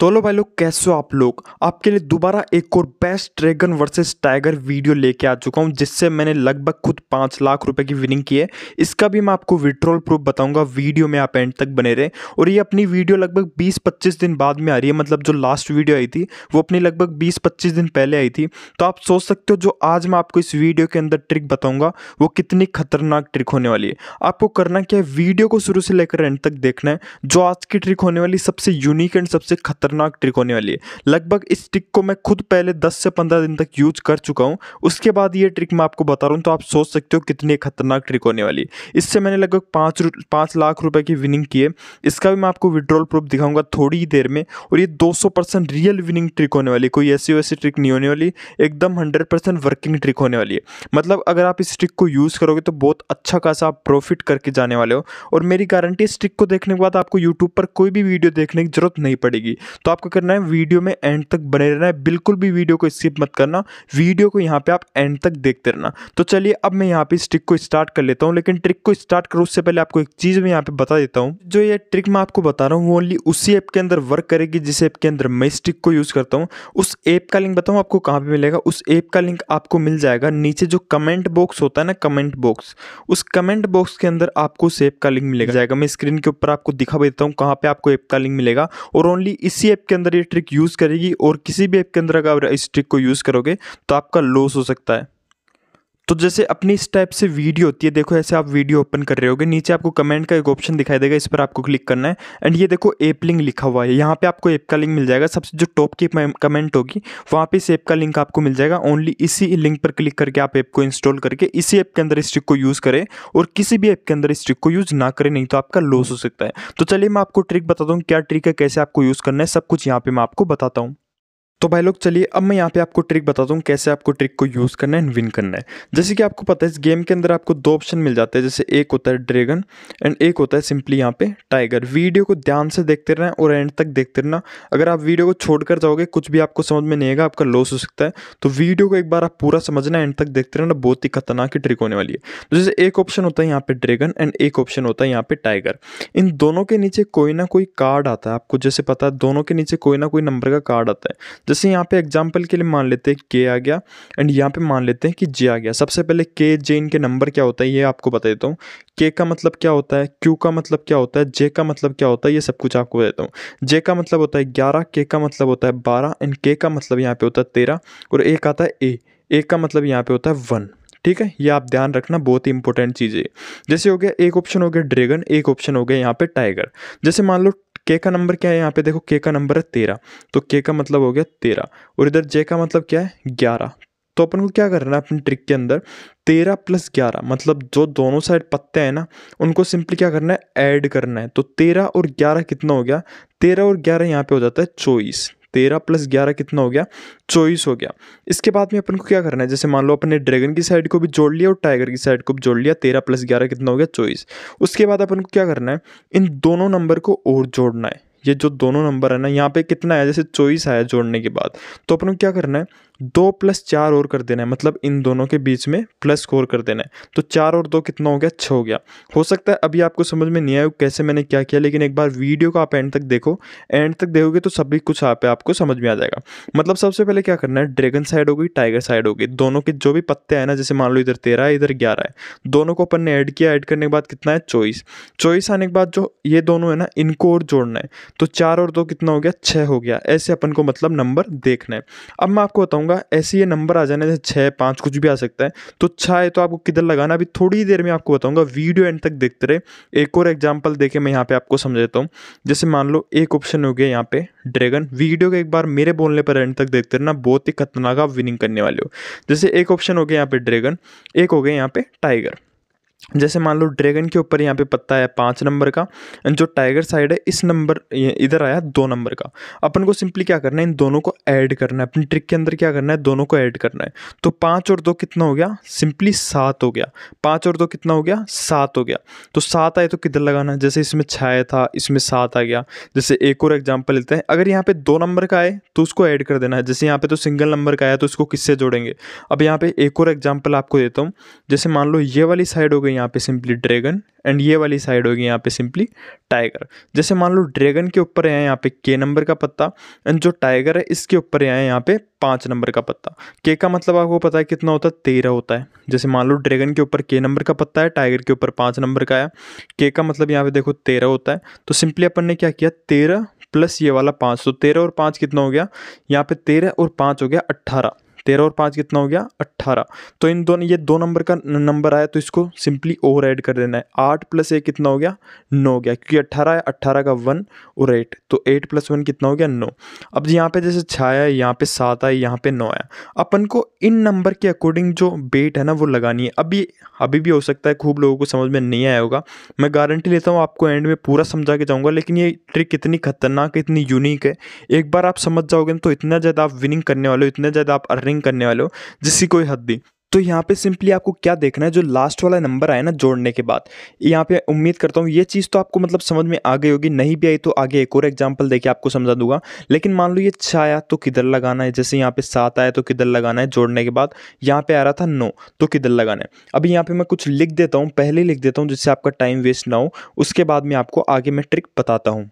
तो लो भाई लोग कैसे हो आप लोग आपके लिए दोबारा एक और best dragon versus tiger video लेके आ चुका हूँ जिससे मैंने लगभग खुद पाँच लाख रुपए की विनिंग की है इसका भी मैं आपको विड्रॉल प्रूफ बताऊंगा वीडियो में आप एंड तक बने रहे और ये अपनी वीडियो लगभग 20-25 दिन बाद में आ रही है मतलब जो लास्ट वीडियो आई थी वो अपनी लगभग बीस पच्चीस दिन पहले आई थी तो आप सोच सकते हो जो आज मैं आपको इस वीडियो के अंदर ट्रिक बताऊँगा वो कितनी खतरनाक ट्रिक होने वाली है आपको करना क्या है वीडियो को शुरू से लेकर एंड तक देखना है जो आज की ट्रिक होने वाली सबसे यूनिक एंड सबसे खतरनाक खतरनाक ट्रिक होने वाली है लगभग इस ट्रिक को मैं खुद पहले 10 से 15 दिन तक यूज कर चुका हूँ उसके बाद ये ट्रिक मैं आपको बता रहा हूँ तो आप सोच सकते हो कितनी खतरनाक ट्रिक होने वाली है इससे मैंने लगभग पाँच पाँच लाख रुपये की विनिंग की है इसका भी मैं आपको विड्रॉल प्रूफ दिखाऊंगा थोड़ी ही देर में और ये सौ परसेंट रियल विनिंग ट्रिक होने वाली कोई ऐसी वैसी ट्रिक नहीं होने वाली एकदम हंड्रेड परसेंट वर्किंग ट्रिक होने वाली है मतलब अगर आप इस ट्रिक को यूज़ करोगे तो बहुत अच्छा खासा आप प्रॉफिट करके जाने वाले हो और मेरी गारंटी इस ट्रिक को देखने के बाद आपको यूट्यूब पर कोई भी वीडियो देखने की जरूरत नहीं पड़ेगी तो आपको करना है वीडियो में एंड तक बने रहना है बिल्कुल भी वीडियो को स्किप मत करना वीडियो को यहाँ पे आप एंड तक देखते रहना तो चलिए अब मैं यहाँ पे इस ट्रिक को स्टार्ट कर लेता हूँ लेकिन ट्रिक को स्टार्ट करो उससे पहले आपको एक चीज़ मैं यहाँ पे बता देता हूँ जो ये ट्रिक मैं आपको बता रहा हूँ वो ओनली उसी ऐप के अंदर वर्क करेगी जिस ऐप के अंदर मैं इस ट्रिक को यूज़ करता हूँ उस ऐप का लिंक बताऊँ आपको कहाँ पर मिलेगा उस ऐप का लिंक आपको मिल जाएगा नीचे जो कमेंट बॉक्स होता है ना कमेंट बॉक्स उस कमेंट बॉक्स के अंदर आपको उस ऐप का लिंक मिलेगा जाएगा मैं स्क्रीन के ऊपर आपको दिखा देता हूँ कहाँ पर आपको ऐप का लिंक मिलेगा और ओनली इसी किसी ऐप के अंदर ये ट्रिक यूज़ करेगी और किसी भी ऐप के अंदर अगर इस ट्रिक को यूज़ करोगे तो आपका लॉस हो सकता है तो जैसे अपनी इस टाइप से वीडियो होती है देखो ऐसे आप वीडियो ओपन कर रहे होगे नीचे आपको कमेंट का एक ऑप्शन दिखाई देगा इस पर आपको क्लिक करना है एंड ये देखो एप लिंक लिखा हुआ है यहाँ पे आपको एप का लिंक मिल जाएगा सबसे जो टॉप की कमेंट होगी वहाँ पे इस ऐप का लिंक आपको मिल जाएगा ओनली इसी लिंक पर क्लिक करके आप ऐप को इंस्टॉल करके इसी ऐप के अंदर इस ट्रिक को यूज़ करें और किसी भी ऐप के अंदर इस ट्रिक को यूज़ ना करें नहीं तो आपका लॉस हो सकता है तो चलिए मैं आपको ट्रिक बताता हूँ क्या ट्रिक है कैसे आपको यूज़ करना है सब कुछ यहाँ पर मैं आपको बताता हूँ तो भाई लोग चलिए अब मैं यहाँ पे आपको ट्रिक बताता हूँ कैसे आपको ट्रिक को यूज़ करना है एंड विन करना है जैसे कि आपको पता है इस गेम के अंदर आपको दो ऑप्शन मिल जाते हैं जैसे एक होता है ड्रैगन एंड एक होता है सिंपली यहाँ पे टाइगर वीडियो को ध्यान से देखते रहना और एंड तक देखते रहना अगर आप वीडियो को छोड़ कर जाओगे कुछ भी आपको समझ में नहीं आएगा आपका लॉस हो सकता है तो वीडियो को एक बार आप पूरा समझना एंड तक देखते रहना बहुत ही खतरनाक ट्रिक होने वाली है तो जैसे एक ऑप्शन होता है यहाँ पे ड्रैगन एंड एक ऑप्शन होता है यहाँ पे टाइगर इन दोनों के नीचे कोई ना कोई कार्ड आता है आपको जैसे पता है दोनों के नीचे कोई ना कोई नंबर का कार्ड आता है जैसे यहाँ पे एग्जाम्पल के लिए मान लेते हैं के आ गया एंड यहाँ पे मान लेते हैं कि जे आ गया सबसे पहले के जे इनके नंबर क्या होता है ये आपको बता देता हूँ के का मतलब क्या होता है क्यू का मतलब क्या होता है जे का मतलब क्या होता है ये सब कुछ आपको बता देता हूँ जे का मतलब होता है ग्यारह के का मतलब होता है बारह एंड के का मतलब यहाँ पे होता है तेरह और एक आता है ए एक का मतलब यहाँ पे होता है वन ठीक है ये आप ध्यान रखना बहुत ही इंपॉर्टेंट चीज़ है जैसे हो गया एक ऑप्शन हो गया ड्रैगन एक ऑप्शन हो गया यहाँ पे टाइगर जैसे मान लो के का नंबर क्या है यहाँ पे देखो के का नंबर है तेरह तो के का मतलब हो गया तेरह और इधर जे का मतलब क्या है ग्यारह तो अपन को क्या करना है अपनी ट्रिक के अंदर तेरह प्लस ग्यारह मतलब जो दोनों साइड पत्ते हैं ना उनको सिंपली क्या करना है ऐड करना है तो तेरह और ग्यारह कितना हो गया तेरह और ग्यारह यहाँ पे हो जाता है चौबीस तेरह प्लस ग्यारह कितना हो गया चौबीस हो गया इसके बाद में अपन को क्या करना है जैसे मान लो अपने ड्रैगन की साइड को भी जोड़ लिया और टाइगर की साइड को भी जोड़ लिया तेरह प्लस ग्यारह कितना हो गया चौबीस उसके बाद अपन को क्या करना है इन दोनों नंबर को और जोड़ना है ये जो दोनों नंबर है ना यहाँ पे कितना है जैसे चौबीस आया जोड़ने के बाद तो अपन को क्या करना है दो प्लस चार और कर देना है मतलब इन दोनों के बीच में प्लस को कर देना है तो चार और दो कितना हो गया छः हो गया हो सकता है अभी आपको समझ में नहीं आया कैसे मैंने क्या किया लेकिन एक बार वीडियो को आप एंड तक देखो एंड तक देखोगे तो सभी कुछ आप आपको समझ में आ जाएगा मतलब सबसे पहले क्या करना है ड्रैगन साइड होगी टाइगर साइड होगी दोनों के जो भी पत्ते आए ना जैसे मान लो इधर तेरह है इधर ग्यारह है दोनों को अपन ने ऐड किया ऐड करने के बाद कितना है चौबीस चौबीस आने के बाद जो ये दोनों है ना इनको और जोड़ना है तो चार और दो कितना हो गया छः हो गया ऐसे अपन को मतलब नंबर देखना है अब मैं आपको बताऊँगा लगाऊंगा ऐसे ये नंबर आ जाने जैसे छः पाँच कुछ भी आ सकता है तो छः तो आपको किधर लगाना अभी थोड़ी देर में आपको बताऊंगा वीडियो एंड तक देखते रहे एक और एग्जाम्पल देखे मैं यहाँ पर आपको समझाता हूँ जैसे मान लो एक ऑप्शन हो गया यहाँ पे ड्रैगन वीडियो के एक बार मेरे बोलने पर एंड तक देखते रहना बहुत ही खतरनाक आप विनिंग करने वाले हो जैसे एक ऑप्शन हो गया यहाँ पे ड्रैगन एक हो गया यहाँ पे टाइगर जैसे मान लो ड्रैगन के ऊपर यहाँ पे पत्ता है पाँच नंबर का जो टाइगर साइड है इस नंबर इधर आया दो नंबर का अपन को सिंपली क्या करना है इन दोनों को ऐड करना है अपनी ट्रिक के अंदर क्या करना है दोनों को ऐड करना है तो पाँच और दो कितना हो गया सिंपली सात हो गया पाँच और दो कितना हो गया सात हो गया तो सात आए तो किधर लगाना जैसे इसमें छाया था इसमें सात आ गया जैसे एक और एग्जाम्पल लेते हैं अगर यहाँ पर दो नंबर का आए तो उसको ऐड कर देना है जैसे यहाँ पर तो सिंगल नंबर का आया तो उसको किससे जोड़ेंगे अब यहाँ पर एक और एग्जाम्पल आपको देता हूँ जैसे मान लो ये वाली साइड हो गई गई यहाँ पे सिंपली ड्रैगन एंड ये वाली साइड होगी यहाँ पे सिंपली टाइगर जैसे मान लो ड्रैगन के ऊपर है यहाँ पे के नंबर का पत्ता एंड जो टाइगर है इसके ऊपर है यहाँ पे पाँच नंबर का पत्ता के का मतलब आपको पता है कितना होता है तेरह होता है जैसे मान लो ड्रैगन के ऊपर के नंबर का पत्ता है टाइगर के ऊपर पाँच नंबर का है के का मतलब यहाँ पे देखो तेरह होता है तो सिंपली अपन ने क्या किया तेरह प्लस ये वाला पाँच तो तेरह और पाँच कितना हो गया यहाँ पे तेरह और पाँच हो गया अट्ठारह तेरह और पाँच कितना हो गया अट्ठारह तो इन दोनों ये दो नंबर का नंबर आया तो इसको सिंपली ओवर ऐड कर देना है आठ प्लस एक कितना हो गया नौ हो गया क्योंकि अट्ठारह है अट्ठारह का वन और एट तो एट प्लस वन कितना हो गया नौ अब यहाँ पे जैसे छाया आया यहाँ पे सात आया यहाँ पे नौ आया अपन को इन नंबर के अकॉर्डिंग जो बेट है ना वो लगानी है अभी अभी भी हो सकता है खूब लोगों को समझ में नहीं आया होगा मैं गारंटी लेता हूँ आपको एंड में पूरा समझा के जाऊँगा लेकिन ये ट्रिक इतनी खतरनाक इतनी यूनिक है एक बार आप समझ जाओगे तो इतना ज़्यादा आप विनिंग करने वाले हो इतना ज़्यादा आप अर्निंग रिंग करने वाले हो जिसकी कोई हद नहीं तो यहाँ पे सिंपली आपको क्या देखना है जो लास्ट वाला नंबर आया ना जोड़ने के बाद यहाँ पे उम्मीद करता हूँ ये चीज़ तो आपको मतलब समझ में आ गई होगी नहीं भी आई तो आगे एक और एग्जाम्पल देके आपको समझा दूंगा लेकिन मान लो ये छः आया तो किधर लगाना है जैसे यहाँ पे सात आया तो किधर लगाना है जोड़ने के बाद यहाँ पर आ रहा था नौ तो किधर लगाना है अभी यहाँ पर मैं कुछ लिख देता हूँ पहले लिख देता हूँ जिससे आपका टाइम वेस्ट ना हो उसके बाद में आपको आगे मैं ट्रिक बताता हूँ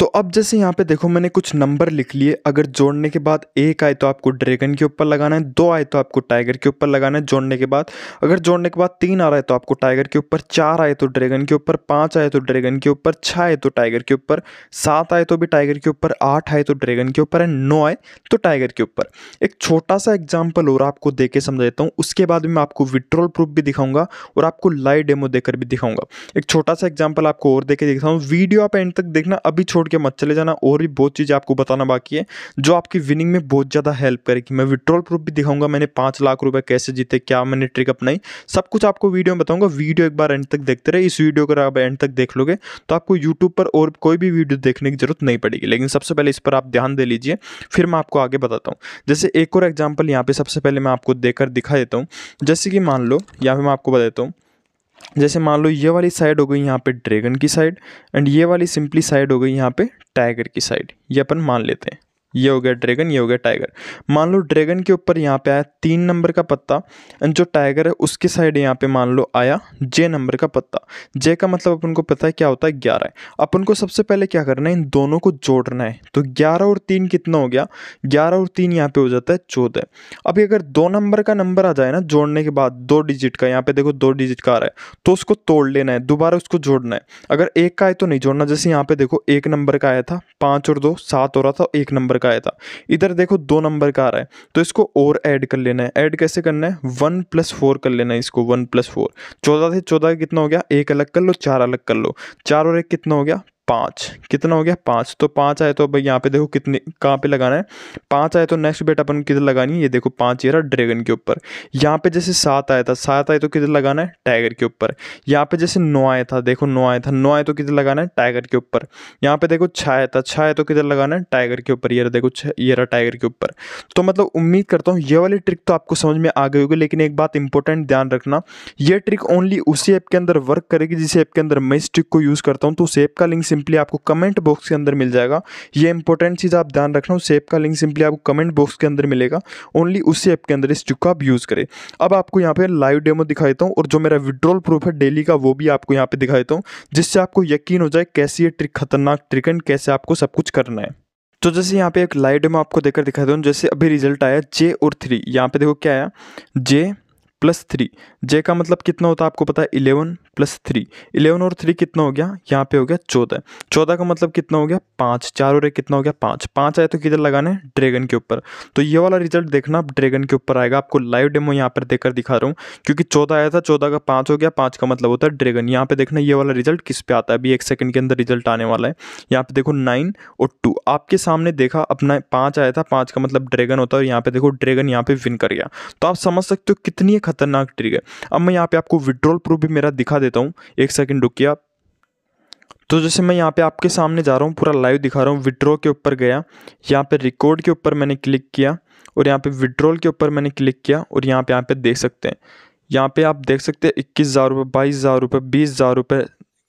तो अब जैसे यहाँ पे देखो मैंने कुछ नंबर लिख लिए अगर जोड़ने के बाद एक आए तो आपको ड्रैगन के ऊपर लगाना है दो आए तो आपको टाइगर के ऊपर लगाना है जोड़ने के बाद अगर जोड़ने के बाद तीन आ रहा है तो आपको टाइगर के ऊपर चार आए तो ड्रैगन के ऊपर पाँच आए तो ड्रैगन के ऊपर छः आए तो टाइगर के ऊपर सात आए तो भी टाइगर के ऊपर आठ आए तो ड्रैगन के ऊपर है नौ आए तो टाइगर के ऊपर एक छोटा सा एग्जाम्पल और आपको दे के समझा देता हूँ उसके बाद मैं आपको विड्रॉल प्रूफ भी दिखाऊंगा और आपको लाइव डेमो देकर भी दिखाऊंगा एक छोटा सा एग्जाम्पल आपको और दे के हूँ वीडियो आप एंड तक देखना अभी छोड़ छोड़ के मत चले जाना और भी बहुत चीज़ें आपको बताना बाकी है जो आपकी विनिंग में बहुत ज़्यादा हेल्प करेगी मैं विड्रॉल प्रूफ भी दिखाऊंगा मैंने पाँच लाख रुपये कैसे जीते क्या मैंने ट्रिक अपनाई सब कुछ आपको वीडियो में बताऊँगा वीडियो एक बार एंड तक देखते रहे इस वीडियो अगर आप एंड तक देख लोगे तो आपको यूट्यूब पर और कोई भी वीडियो देखने की जरूरत नहीं पड़ेगी लेकिन सबसे पहले इस पर आप ध्यान दे लीजिए फिर मैं आपको आगे बताता हूँ जैसे एक और एग्जाम्पल यहाँ पर सबसे पहले मैं आपको देकर दिखा देता हूँ जैसे कि मान लो यहाँ पर मैं आपको बताता हूँ जैसे मान लो ये वाली साइड हो गई यहाँ पे ड्रैगन की साइड एंड ये वाली सिंपली साइड हो गई यहाँ पे टाइगर की साइड ये अपन मान लेते हैं ये हो गया ड्रैगन ये हो गया टाइगर मान लो ड्रैगन के ऊपर यहाँ पे आया तीन नंबर का पत्ता एंड जो टाइगर है उसके साइड यहाँ पे मान लो आया जे नंबर का पत्ता जे का मतलब अपन को पता है क्या होता है ग्यारह है अपन को सबसे पहले क्या करना है इन दोनों को जोड़ना है तो ग्यारह और तीन कितना हो गया ग्यारह और तीन यहाँ पे हो जाता है चौदह अभी अगर दो नंबर का नंबर आ जाए ना जोड़ने के बाद दो डिजिट का यहाँ पे देखो दो डिजिट का आ रहा है तो उसको तोड़ लेना है दोबारा उसको जोड़ना है अगर एक का आए तो नहीं जोड़ना जैसे यहाँ पे देखो एक नंबर का आया था पाँच और दो सात हो रहा था एक नंबर का आया था इधर देखो दो नंबर का आ रहा है तो इसको और ऐड कर लेना है ऐड कैसे करना है वन प्लस फोर कर लेना है इसको वन प्लस फोर चौदह से चौदह कितना हो गया एक अलग कर लो चार अलग कर लो चार और एक कितना हो गया पाँच कितना हो गया पाँच तो पाँच आए तो भाई यहाँ पे देखो कितने कहाँ पे लगाना है पाँच आए तो नेक्स्ट बेट अपन किधर लगानी है ये देखो पाँच ये रहा ड्रैगन के ऊपर यहाँ पे जैसे सात आया था सात आए तो किधर लगाना है टाइगर के ऊपर यहाँ पे जैसे नौ आया था देखो नौ आया था नौ आए तो किधर लगाना है टाइगर के ऊपर यहाँ पे देखो छः आया था छः तो किधर लगाना है टाइगर के ऊपर ये रहा देखो ये रहा टाइगर के ऊपर तो मतलब उम्मीद करता हूँ ये वाली ट्रिक तो आपको समझ में आ गई होगी लेकिन एक बात इंपॉर्टेंट ध्यान रखना ये ट्रिक ओनली उसी ऐप के अंदर वर्क करेगी जिस ऐप के अंदर मैं इस ट्रिक को यूज़ करता हूँ तो उस ऐप का लिंक सिंपली आपको कमेंट बॉक्स के अंदर मिल जाएगा ये इंपॉर्टेंट चीज़ आप ध्यान रखना उस ऐप का लिंक सिंपली आपको कमेंट बॉक्स के अंदर मिलेगा ओनली उस ऐप के अंदर इस ट्रिक को आप यूज़ करें अब आपको यहाँ पे लाइव डेमो दिखा देता हूँ और जो मेरा विड्रॉल प्रूफ है डेली का वो भी आपको यहाँ पर दिखा देता हूँ जिससे आपको यकीन हो जाए कैसी ये ट्रिक खतरनाक ट्रिक एंड कैसे आपको सब कुछ करना है तो जैसे यहाँ पे एक लाइव डेमो आपको देकर दिखाता हूँ जैसे अभी रिजल्ट आया जे और थ्री यहाँ पे देखो क्या आया जे प्लस थ्री जे का मतलब कितना होता है आपको पता है इलेवन प्लस थ्री इलेवन और थ्री कितना हो गया यहाँ पे हो गया चौदह चौदह का मतलब कितना हो गया पाँच चार और एक कितना हो गया पाँच पाँच आए तो किधर लगाना है ड्रैगन के ऊपर तो ये वाला रिजल्ट देखना आप ड्रैगन के ऊपर आएगा आपको लाइव डेमो यहाँ पर देखकर दिखा रहा हूँ क्योंकि चौदह आया था चौदह का पाँच हो गया पाँच का मतलब होता है ड्रैगन यहाँ पे देखना ये वाला रिजल्ट किस पे आता है अभी एक सेकंड के अंदर रिजल्ट आने वाला है यहाँ पे देखो नाइन और टू आपके सामने देखा अपना पाँच आया था पाँच का मतलब ड्रैगन होता है और यहाँ पे देखो ड्रैगन यहाँ पे विन कर गया तो आप समझ सकते हो कितनी खतरनाक ट्रिक है अब मैं यहाँ पे आपको विड्रॉल प्रूफ भी मेरा दिखा देता हूँ एक सेकंड रुकिए आप तो जैसे मैं यहाँ पे आपके सामने जा रहा हूँ पूरा लाइव दिखा रहा हूँ विड्रॉ के ऊपर गया यहाँ पे रिकॉर्ड के ऊपर मैंने क्लिक किया और यहाँ पे विड्रॉल के ऊपर मैंने क्लिक किया और यहाँ पे यहाँ पे देख सकते हैं यहाँ पे आप देख सकते हैं इक्कीस हज़ार रुपये बाईस हज़ार रुपये बीस हज़ार रुपये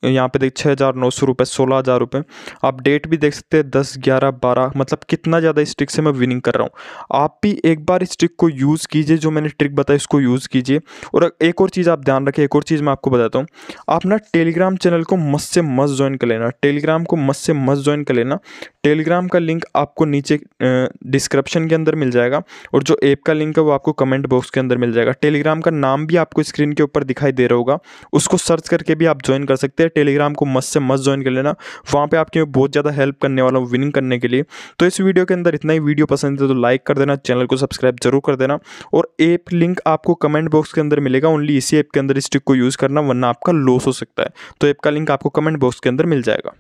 यहाँ पे देख छः हज़ार नौ सौ रुपये सोलह हज़ार रुपये आप डेट भी देख सकते हैं दस ग्यारह बारह मतलब कितना ज़्यादा इस ट्रिक से मैं विनिंग कर रहा हूँ आप भी एक बार इस ट्रिक को यूज़ कीजिए जो मैंने ट्रिक बताई उसको यूज़ कीजिए और एक और चीज़ आप ध्यान रखें एक और चीज़ मैं आपको बताता हूँ आप ना टेलीग्राम चैनल को मस्त से मस्त ज्वाइन कर लेना टेलीग्राम को मस्त से मस्त ज्वाइन कर लेना टेलीग्राम का लिंक आपको नीचे डिस्क्रिप्शन के अंदर मिल जाएगा और जो ऐप का लिंक है वो आपको कमेंट बॉक्स के अंदर मिल जाएगा टेलीग्राम का नाम भी आपको स्क्रीन के ऊपर दिखाई दे रहा होगा उसको सर्च करके भी आप ज्वाइन कर सकते हैं टेलीग्राम को मस्त से मस्त ज्वाइन कर लेना वहाँ पर आपकी मैं बहुत ज़्यादा हेल्प करने वाला हूँ विनिंग करने के लिए तो इस वीडियो के अंदर इतना ही वीडियो पसंद है तो लाइक कर देना चैनल को सब्सक्राइब जरूर कर देना और ऐप लिंक आपको कमेंट बॉक्स के अंदर मिलेगा ओनली इसी ऐप के अंदर इस ट्रिक को यूज़ करना वरना आपका लॉस हो सकता है तो ऐप का लिंक आपको कमेंट बॉक्स के अंदर मिल जाएगा